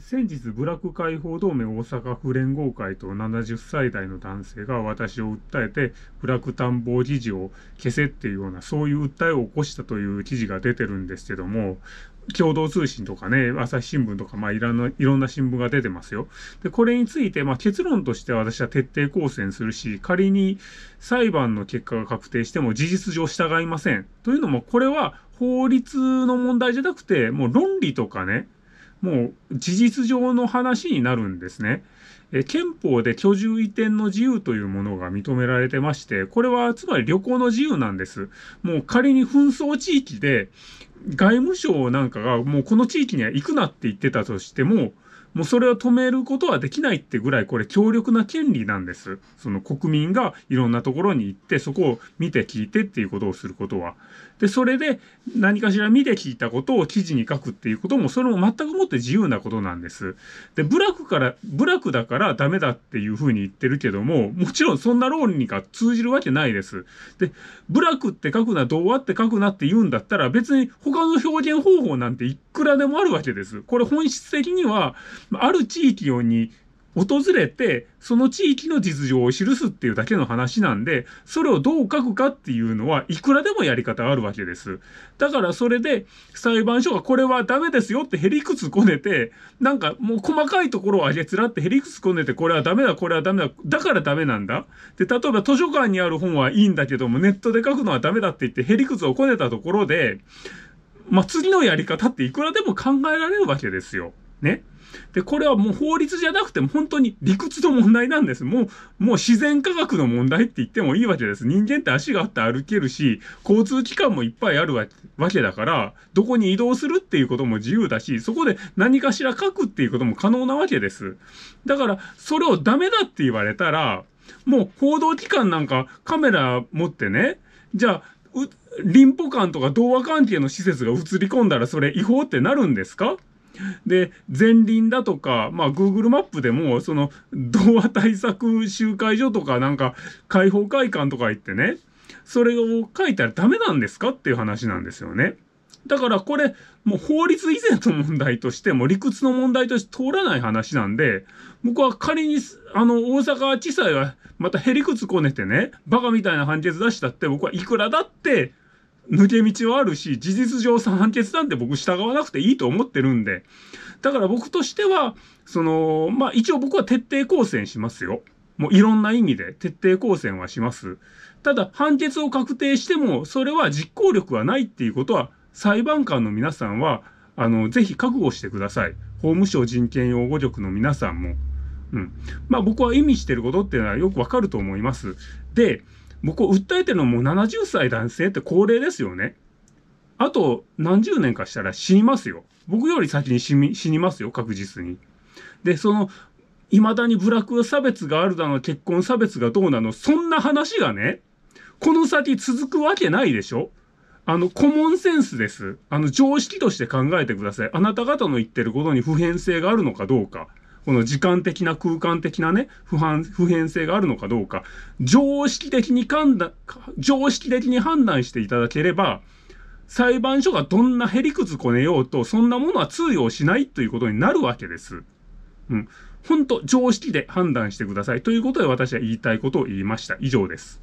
先日ブラック解放同盟大阪府連合会と70歳代の男性が私を訴えてブラック探訪記事を消せっていうようなそういう訴えを起こしたという記事が出てるんですけども共同通信とかね、朝日新聞とか、まあ、いろんな、いろんな新聞が出てますよ。で、これについて、まあ、結論として私は徹底抗戦するし、仮に裁判の結果が確定しても事実上従いません。というのも、これは法律の問題じゃなくて、もう論理とかね、もう事実上の話になるんですね。え憲法で居住移転の自由というものが認められてまして、これはつまり旅行の自由なんです。もう仮に紛争地域で外務省なんかがもうこの地域には行くなって言ってたとしても、もうそれを止めることはできないってぐらい、これ強力な権利なんです。その国民がいろんなところに行って、そこを見て聞いてっていうことをすることは。で、それで何かしら見て聞いたことを記事に書くっていうことも、それも全くもって自由なことなんです。で、部落から、部落だからダメだっていうふうに言ってるけども、もちろんそんな論理が通じるわけないです。で、部落って書くな、童話って書くなって言うんだったら、別に他の表現方法なんていくらでもあるわけです。これ本質的には、ある地域に訪れて、その地域の実情を記すっていうだけの話なんで、それをどう書くかっていうのは、いくらでもやり方あるわけです。だからそれで、裁判所がこれはダメですよってへりくつこねて、なんかもう細かいところをあげつらってへりくつこねて、これはダメだ、これはダメだ、だからダメなんだ。で、例えば図書館にある本はいいんだけども、ネットで書くのはダメだって言ってへりくつをこねたところで、あ、次のやり方っていくらでも考えられるわけですよ。ね。で、これはもう法律じゃなくても本当に理屈の問題なんです。もう、もう自然科学の問題って言ってもいいわけです。人間って足があって歩けるし、交通機関もいっぱいあるわけだから、どこに移動するっていうことも自由だし、そこで何かしら書くっていうことも可能なわけです。だから、それをダメだって言われたら、もう報道機関なんかカメラ持ってね、じゃあ、リンポ館とか童話関係の施設が映り込んだらそれ違法ってなるんですかで前輪だとか、まあ、Google マップでもその 童話対策集会所とかなんか開放会館とか行ってねそれを書いたらダメなんですかっていう話なんですよね。だからこれ、もう法律以前の問題として、も理屈の問題として通らない話なんで、僕は仮に、あの、大阪地裁はまたへりくつこねてね、バカみたいな判決出したって、僕はいくらだって、抜け道はあるし、事実上判決なんて僕従わなくていいと思ってるんで。だから僕としては、その、まあ一応僕は徹底抗戦しますよ。もういろんな意味で徹底抗戦はします。ただ判決を確定しても、それは実行力はないっていうことは裁判官の皆さんは、あの、ぜひ覚悟してください。法務省人権擁護局の皆さんも。うん。まあ僕は意味してることっていうのはよくわかると思います。で、僕を訴えてるのも70歳男性って高齢ですよね。あと何十年かしたら死にますよ。僕より先に死にますよ、確実に。で、その、未だに部落差別があるだの、結婚差別がどうなの、そんな話がね、この先続くわけないでしょあの、コモンセンスです。あの、常識として考えてください。あなた方の言ってることに普遍性があるのかどうか。この時間的な空間的なね、不反、普変性があるのかどうか。常識的に判断、常識的に判断していただければ、裁判所がどんなへりくつこねようと、そんなものは通用しないということになるわけです。うん。ほんと、常識で判断してください。ということで私は言いたいことを言いました。以上です。